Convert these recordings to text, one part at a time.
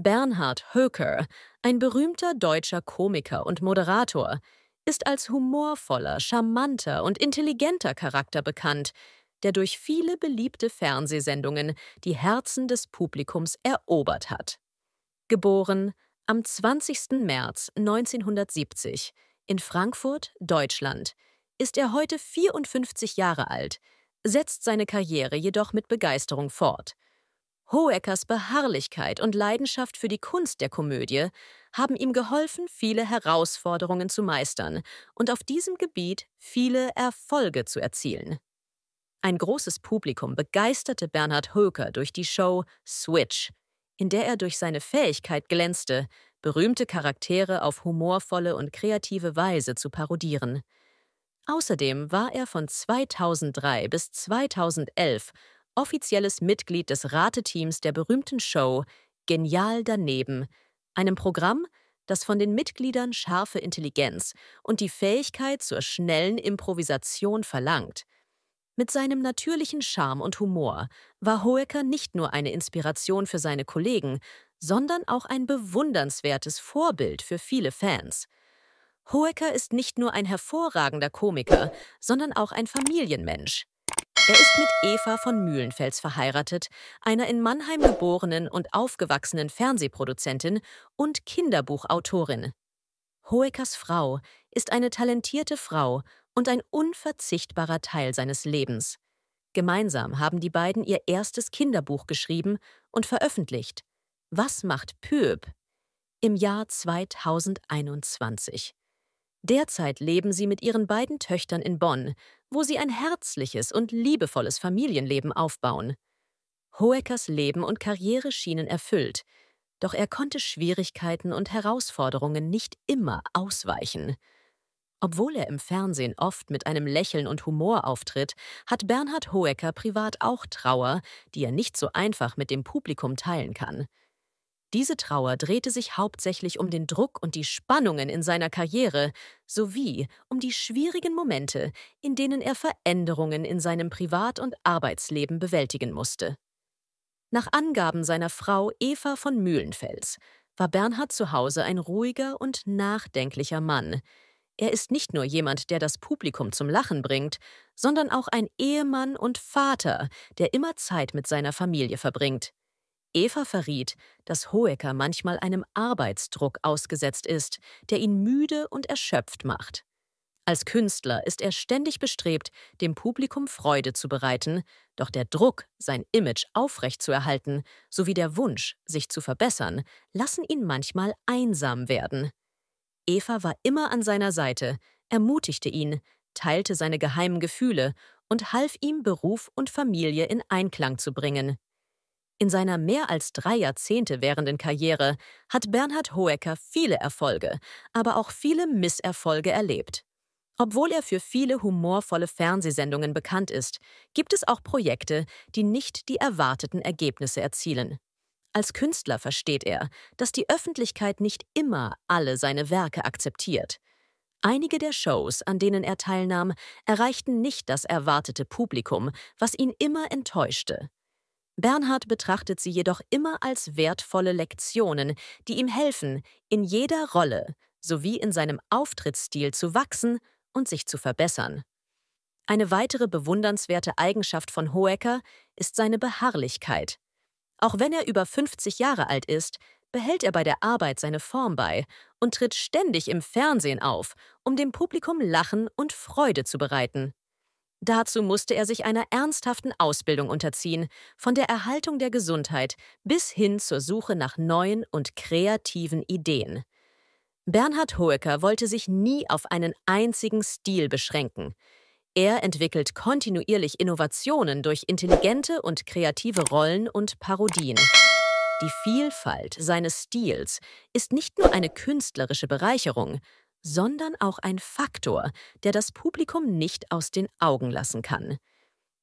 Bernhard Höcker, ein berühmter deutscher Komiker und Moderator, ist als humorvoller, charmanter und intelligenter Charakter bekannt, der durch viele beliebte Fernsehsendungen die Herzen des Publikums erobert hat. Geboren am 20. März 1970 in Frankfurt, Deutschland, ist er heute 54 Jahre alt, setzt seine Karriere jedoch mit Begeisterung fort – Hoeckers Beharrlichkeit und Leidenschaft für die Kunst der Komödie haben ihm geholfen, viele Herausforderungen zu meistern und auf diesem Gebiet viele Erfolge zu erzielen. Ein großes Publikum begeisterte Bernhard Hoecker durch die Show Switch, in der er durch seine Fähigkeit glänzte, berühmte Charaktere auf humorvolle und kreative Weise zu parodieren. Außerdem war er von 2003 bis 2011 offizielles Mitglied des Rateteams der berühmten Show Genial daneben, einem Programm, das von den Mitgliedern scharfe Intelligenz und die Fähigkeit zur schnellen Improvisation verlangt. Mit seinem natürlichen Charme und Humor war Hoeker nicht nur eine Inspiration für seine Kollegen, sondern auch ein bewundernswertes Vorbild für viele Fans. Hoeker ist nicht nur ein hervorragender Komiker, sondern auch ein Familienmensch. Er ist mit Eva von Mühlenfels verheiratet, einer in Mannheim geborenen und aufgewachsenen Fernsehproduzentin und Kinderbuchautorin. Hoekers Frau ist eine talentierte Frau und ein unverzichtbarer Teil seines Lebens. Gemeinsam haben die beiden ihr erstes Kinderbuch geschrieben und veröffentlicht. Was macht Pöb? Im Jahr 2021. Derzeit leben sie mit ihren beiden Töchtern in Bonn, wo sie ein herzliches und liebevolles Familienleben aufbauen. Hoeckers Leben und Karriere schienen erfüllt, doch er konnte Schwierigkeiten und Herausforderungen nicht immer ausweichen. Obwohl er im Fernsehen oft mit einem Lächeln und Humor auftritt, hat Bernhard Hoecker privat auch Trauer, die er nicht so einfach mit dem Publikum teilen kann. Diese Trauer drehte sich hauptsächlich um den Druck und die Spannungen in seiner Karriere sowie um die schwierigen Momente, in denen er Veränderungen in seinem Privat- und Arbeitsleben bewältigen musste. Nach Angaben seiner Frau Eva von Mühlenfels war Bernhard zu Hause ein ruhiger und nachdenklicher Mann. Er ist nicht nur jemand, der das Publikum zum Lachen bringt, sondern auch ein Ehemann und Vater, der immer Zeit mit seiner Familie verbringt. Eva verriet, dass Hoeker manchmal einem Arbeitsdruck ausgesetzt ist, der ihn müde und erschöpft macht. Als Künstler ist er ständig bestrebt, dem Publikum Freude zu bereiten, doch der Druck, sein Image aufrechtzuerhalten, sowie der Wunsch, sich zu verbessern, lassen ihn manchmal einsam werden. Eva war immer an seiner Seite, ermutigte ihn, teilte seine geheimen Gefühle und half ihm, Beruf und Familie in Einklang zu bringen. In seiner mehr als drei Jahrzehnte währenden Karriere hat Bernhard Hoecker viele Erfolge, aber auch viele Misserfolge erlebt. Obwohl er für viele humorvolle Fernsehsendungen bekannt ist, gibt es auch Projekte, die nicht die erwarteten Ergebnisse erzielen. Als Künstler versteht er, dass die Öffentlichkeit nicht immer alle seine Werke akzeptiert. Einige der Shows, an denen er teilnahm, erreichten nicht das erwartete Publikum, was ihn immer enttäuschte. Bernhard betrachtet sie jedoch immer als wertvolle Lektionen, die ihm helfen, in jeder Rolle sowie in seinem Auftrittsstil zu wachsen und sich zu verbessern. Eine weitere bewundernswerte Eigenschaft von Hoecker ist seine Beharrlichkeit. Auch wenn er über 50 Jahre alt ist, behält er bei der Arbeit seine Form bei und tritt ständig im Fernsehen auf, um dem Publikum Lachen und Freude zu bereiten. Dazu musste er sich einer ernsthaften Ausbildung unterziehen, von der Erhaltung der Gesundheit bis hin zur Suche nach neuen und kreativen Ideen. Bernhard Hoeker wollte sich nie auf einen einzigen Stil beschränken. Er entwickelt kontinuierlich Innovationen durch intelligente und kreative Rollen und Parodien. Die Vielfalt seines Stils ist nicht nur eine künstlerische Bereicherung, sondern auch ein Faktor, der das Publikum nicht aus den Augen lassen kann.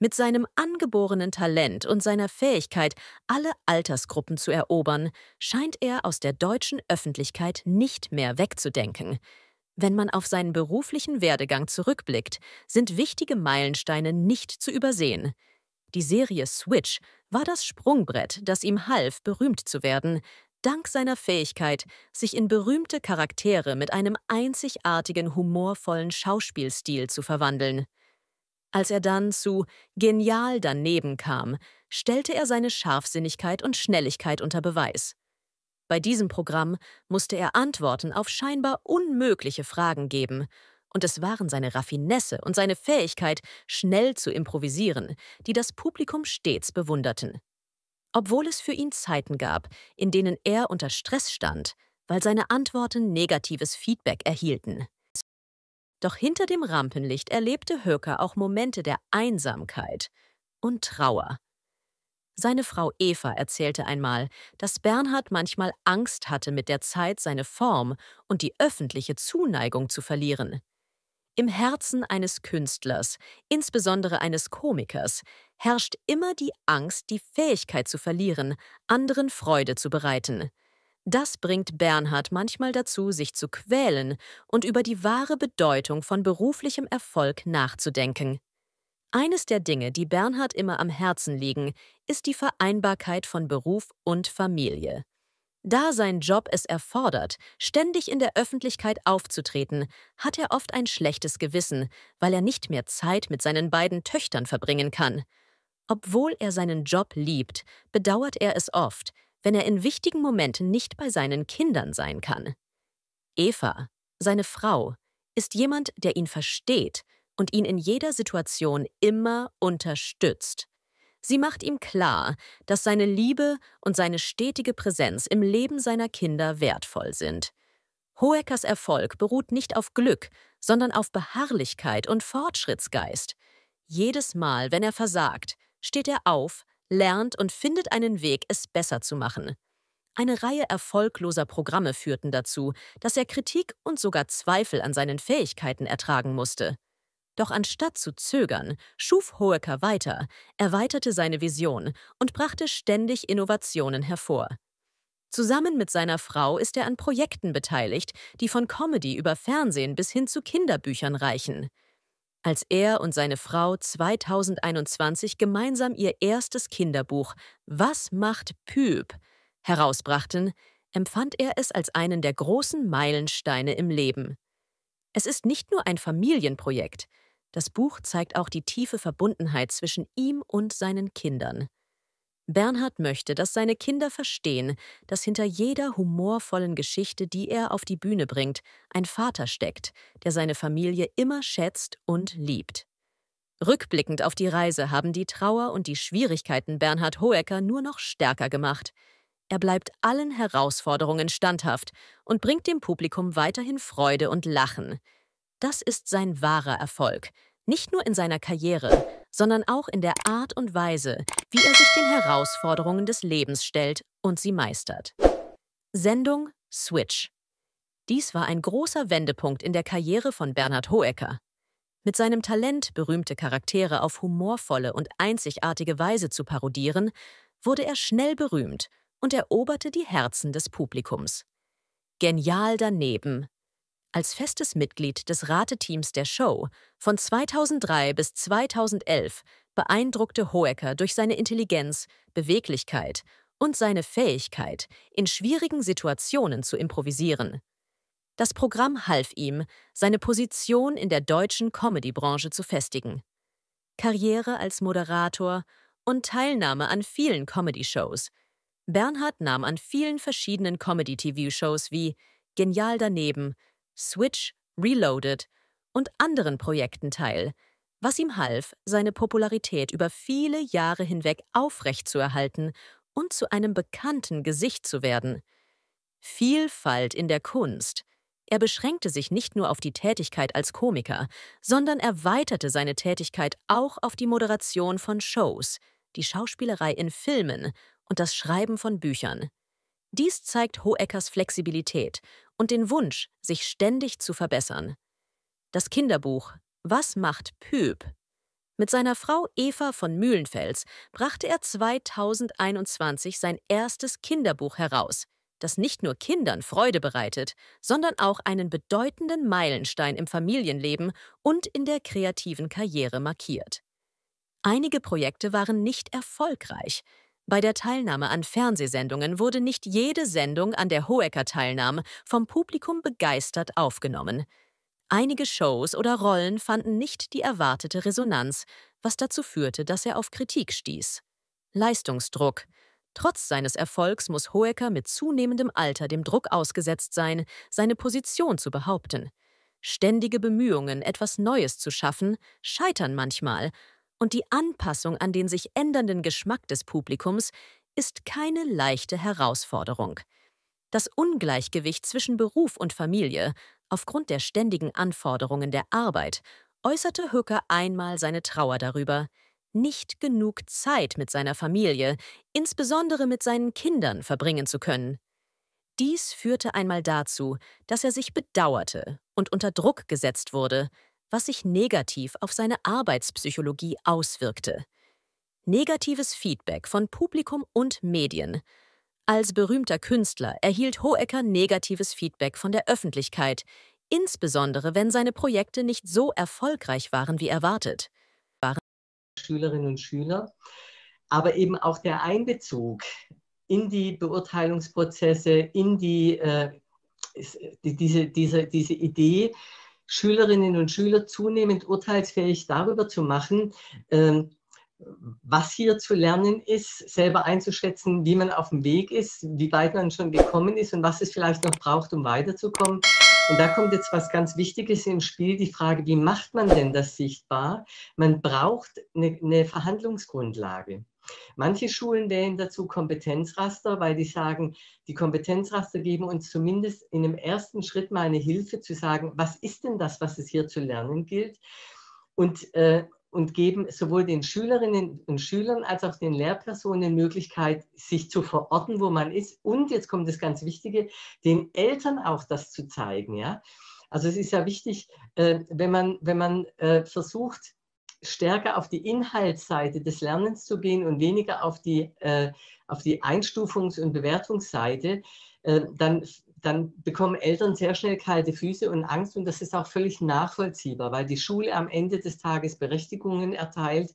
Mit seinem angeborenen Talent und seiner Fähigkeit, alle Altersgruppen zu erobern, scheint er aus der deutschen Öffentlichkeit nicht mehr wegzudenken. Wenn man auf seinen beruflichen Werdegang zurückblickt, sind wichtige Meilensteine nicht zu übersehen. Die Serie Switch war das Sprungbrett, das ihm half, berühmt zu werden, dank seiner Fähigkeit, sich in berühmte Charaktere mit einem einzigartigen humorvollen Schauspielstil zu verwandeln. Als er dann zu genial daneben kam, stellte er seine Scharfsinnigkeit und Schnelligkeit unter Beweis. Bei diesem Programm musste er Antworten auf scheinbar unmögliche Fragen geben, und es waren seine Raffinesse und seine Fähigkeit, schnell zu improvisieren, die das Publikum stets bewunderten obwohl es für ihn Zeiten gab, in denen er unter Stress stand, weil seine Antworten negatives Feedback erhielten. Doch hinter dem Rampenlicht erlebte Höcker auch Momente der Einsamkeit und Trauer. Seine Frau Eva erzählte einmal, dass Bernhard manchmal Angst hatte, mit der Zeit seine Form und die öffentliche Zuneigung zu verlieren. Im Herzen eines Künstlers, insbesondere eines Komikers, herrscht immer die Angst, die Fähigkeit zu verlieren, anderen Freude zu bereiten. Das bringt Bernhard manchmal dazu, sich zu quälen und über die wahre Bedeutung von beruflichem Erfolg nachzudenken. Eines der Dinge, die Bernhard immer am Herzen liegen, ist die Vereinbarkeit von Beruf und Familie. Da sein Job es erfordert, ständig in der Öffentlichkeit aufzutreten, hat er oft ein schlechtes Gewissen, weil er nicht mehr Zeit mit seinen beiden Töchtern verbringen kann. Obwohl er seinen Job liebt, bedauert er es oft, wenn er in wichtigen Momenten nicht bei seinen Kindern sein kann. Eva, seine Frau, ist jemand, der ihn versteht und ihn in jeder Situation immer unterstützt. Sie macht ihm klar, dass seine Liebe und seine stetige Präsenz im Leben seiner Kinder wertvoll sind. Hoeckers Erfolg beruht nicht auf Glück, sondern auf Beharrlichkeit und Fortschrittsgeist. Jedes Mal, wenn er versagt, steht er auf, lernt und findet einen Weg, es besser zu machen. Eine Reihe erfolgloser Programme führten dazu, dass er Kritik und sogar Zweifel an seinen Fähigkeiten ertragen musste. Doch anstatt zu zögern, schuf Hoeker weiter, erweiterte seine Vision und brachte ständig Innovationen hervor. Zusammen mit seiner Frau ist er an Projekten beteiligt, die von Comedy über Fernsehen bis hin zu Kinderbüchern reichen. Als er und seine Frau 2021 gemeinsam ihr erstes Kinderbuch Was macht Püb herausbrachten, empfand er es als einen der großen Meilensteine im Leben. Es ist nicht nur ein Familienprojekt, das Buch zeigt auch die tiefe Verbundenheit zwischen ihm und seinen Kindern. Bernhard möchte, dass seine Kinder verstehen, dass hinter jeder humorvollen Geschichte, die er auf die Bühne bringt, ein Vater steckt, der seine Familie immer schätzt und liebt. Rückblickend auf die Reise haben die Trauer und die Schwierigkeiten Bernhard Hoecker nur noch stärker gemacht. Er bleibt allen Herausforderungen standhaft und bringt dem Publikum weiterhin Freude und Lachen. Das ist sein wahrer Erfolg, nicht nur in seiner Karriere, sondern auch in der Art und Weise, wie er sich den Herausforderungen des Lebens stellt und sie meistert. Sendung Switch. Dies war ein großer Wendepunkt in der Karriere von Bernhard Hoecker. Mit seinem Talent, berühmte Charaktere auf humorvolle und einzigartige Weise zu parodieren, wurde er schnell berühmt und eroberte die Herzen des Publikums. Genial daneben als festes Mitglied des Rateteams der Show von 2003 bis 2011 beeindruckte Hoecker durch seine Intelligenz, Beweglichkeit und seine Fähigkeit, in schwierigen Situationen zu improvisieren. Das Programm half ihm, seine Position in der deutschen Comedy-Branche zu festigen. Karriere als Moderator und Teilnahme an vielen Comedy-Shows. Bernhard nahm an vielen verschiedenen Comedy-TV-Shows wie Genial daneben, Switch, Reloaded und anderen Projekten teil, was ihm half, seine Popularität über viele Jahre hinweg aufrechtzuerhalten und zu einem bekannten Gesicht zu werden. Vielfalt in der Kunst. Er beschränkte sich nicht nur auf die Tätigkeit als Komiker, sondern erweiterte seine Tätigkeit auch auf die Moderation von Shows, die Schauspielerei in Filmen und das Schreiben von Büchern. Dies zeigt Hoeckers Flexibilität und den Wunsch, sich ständig zu verbessern. Das Kinderbuch Was macht Püb? Mit seiner Frau Eva von Mühlenfels brachte er 2021 sein erstes Kinderbuch heraus, das nicht nur Kindern Freude bereitet, sondern auch einen bedeutenden Meilenstein im Familienleben und in der kreativen Karriere markiert. Einige Projekte waren nicht erfolgreich, bei der Teilnahme an Fernsehsendungen wurde nicht jede Sendung, an der Hoecker teilnahm, vom Publikum begeistert aufgenommen. Einige Shows oder Rollen fanden nicht die erwartete Resonanz, was dazu führte, dass er auf Kritik stieß. Leistungsdruck. Trotz seines Erfolgs muss Hoecker mit zunehmendem Alter dem Druck ausgesetzt sein, seine Position zu behaupten. Ständige Bemühungen, etwas Neues zu schaffen, scheitern manchmal, und die Anpassung an den sich ändernden Geschmack des Publikums ist keine leichte Herausforderung. Das Ungleichgewicht zwischen Beruf und Familie aufgrund der ständigen Anforderungen der Arbeit äußerte Hooker einmal seine Trauer darüber, nicht genug Zeit mit seiner Familie, insbesondere mit seinen Kindern, verbringen zu können. Dies führte einmal dazu, dass er sich bedauerte und unter Druck gesetzt wurde, was sich negativ auf seine Arbeitspsychologie auswirkte. Negatives Feedback von Publikum und Medien. Als berühmter Künstler erhielt Hoecker negatives Feedback von der Öffentlichkeit, insbesondere wenn seine Projekte nicht so erfolgreich waren wie erwartet. Waren Schülerinnen und Schüler, aber eben auch der Einbezug in die Beurteilungsprozesse, in die, äh, diese, diese, diese Idee, Schülerinnen und Schüler zunehmend urteilsfähig darüber zu machen, ähm, was hier zu lernen ist, selber einzuschätzen, wie man auf dem Weg ist, wie weit man schon gekommen ist und was es vielleicht noch braucht, um weiterzukommen. Und da kommt jetzt was ganz Wichtiges ins Spiel, die Frage, wie macht man denn das sichtbar? Man braucht eine, eine Verhandlungsgrundlage. Manche Schulen wählen dazu Kompetenzraster, weil die sagen, die Kompetenzraster geben uns zumindest in dem ersten Schritt mal eine Hilfe zu sagen, was ist denn das, was es hier zu lernen gilt? Und, äh, und geben sowohl den Schülerinnen und Schülern als auch den Lehrpersonen Möglichkeit, sich zu verorten, wo man ist. Und jetzt kommt das ganz Wichtige, den Eltern auch das zu zeigen. Ja? Also es ist ja wichtig, äh, wenn man, wenn man äh, versucht, stärker auf die Inhaltsseite des Lernens zu gehen und weniger auf die, äh, auf die Einstufungs- und Bewertungsseite, äh, dann, dann bekommen Eltern sehr schnell kalte Füße und Angst. Und das ist auch völlig nachvollziehbar, weil die Schule am Ende des Tages Berechtigungen erteilt.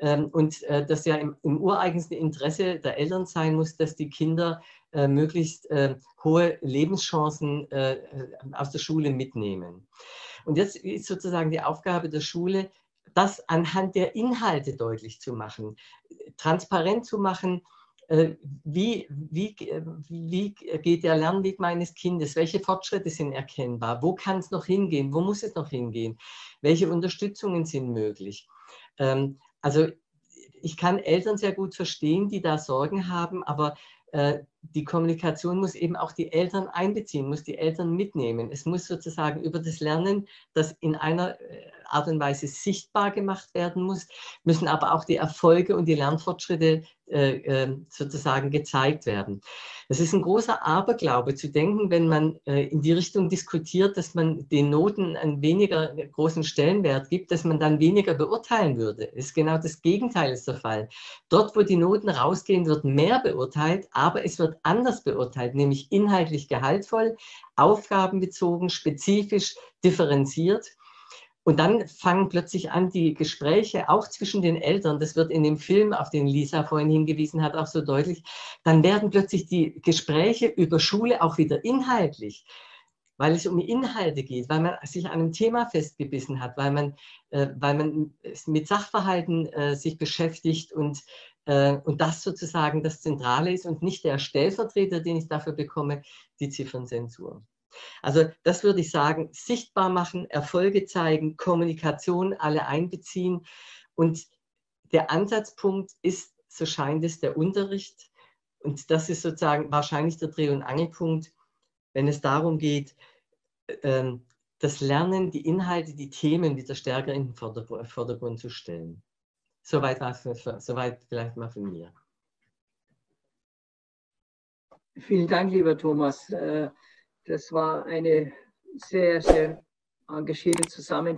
Ähm, und äh, das ja im, im, ureigensten Interesse der Eltern sein muss, dass die Kinder äh, möglichst äh, hohe Lebenschancen äh, aus der Schule mitnehmen. Und jetzt ist sozusagen die Aufgabe der Schule, das anhand der Inhalte deutlich zu machen, transparent zu machen, äh, wie, wie, wie geht der Lernweg meines Kindes? Welche Fortschritte sind erkennbar? Wo kann es noch hingehen? Wo muss es noch hingehen? Welche Unterstützungen sind möglich? Ähm, also ich kann Eltern sehr gut verstehen, die da Sorgen haben, aber äh, die Kommunikation muss eben auch die Eltern einbeziehen, muss die Eltern mitnehmen. Es muss sozusagen über das Lernen, das in einer äh, Art und Weise sichtbar gemacht werden muss, müssen aber auch die Erfolge und die Lernfortschritte äh, ähm, sozusagen gezeigt werden. Das ist ein großer Aberglaube zu denken, wenn man äh, in die Richtung diskutiert, dass man den Noten einen weniger großen Stellenwert gibt, dass man dann weniger beurteilen würde. Das Ist genau das Gegenteil ist der Fall. Dort, wo die Noten rausgehen, wird mehr beurteilt, aber es wird anders beurteilt, nämlich inhaltlich gehaltvoll, aufgabenbezogen, spezifisch, differenziert. Und dann fangen plötzlich an die Gespräche auch zwischen den Eltern, das wird in dem Film, auf den Lisa vorhin hingewiesen hat, auch so deutlich, dann werden plötzlich die Gespräche über Schule auch wieder inhaltlich, weil es um Inhalte geht, weil man sich an einem Thema festgebissen hat, weil man, äh, weil man mit Sachverhalten äh, sich beschäftigt und, äh, und das sozusagen das Zentrale ist und nicht der Stellvertreter, den ich dafür bekomme, die Ziffernzensur. Also das würde ich sagen, sichtbar machen, Erfolge zeigen, Kommunikation, alle einbeziehen. Und der Ansatzpunkt ist, so scheint es, der Unterricht. Und das ist sozusagen wahrscheinlich der Dreh- und Angelpunkt, wenn es darum geht, ähm, das Lernen, die Inhalte, die Themen wieder stärker in den Vordergrund zu stellen. Soweit, soweit vielleicht mal von mir. Vielen Dank, lieber Thomas. Äh, das war eine sehr, sehr engagierte Zusammenarbeit.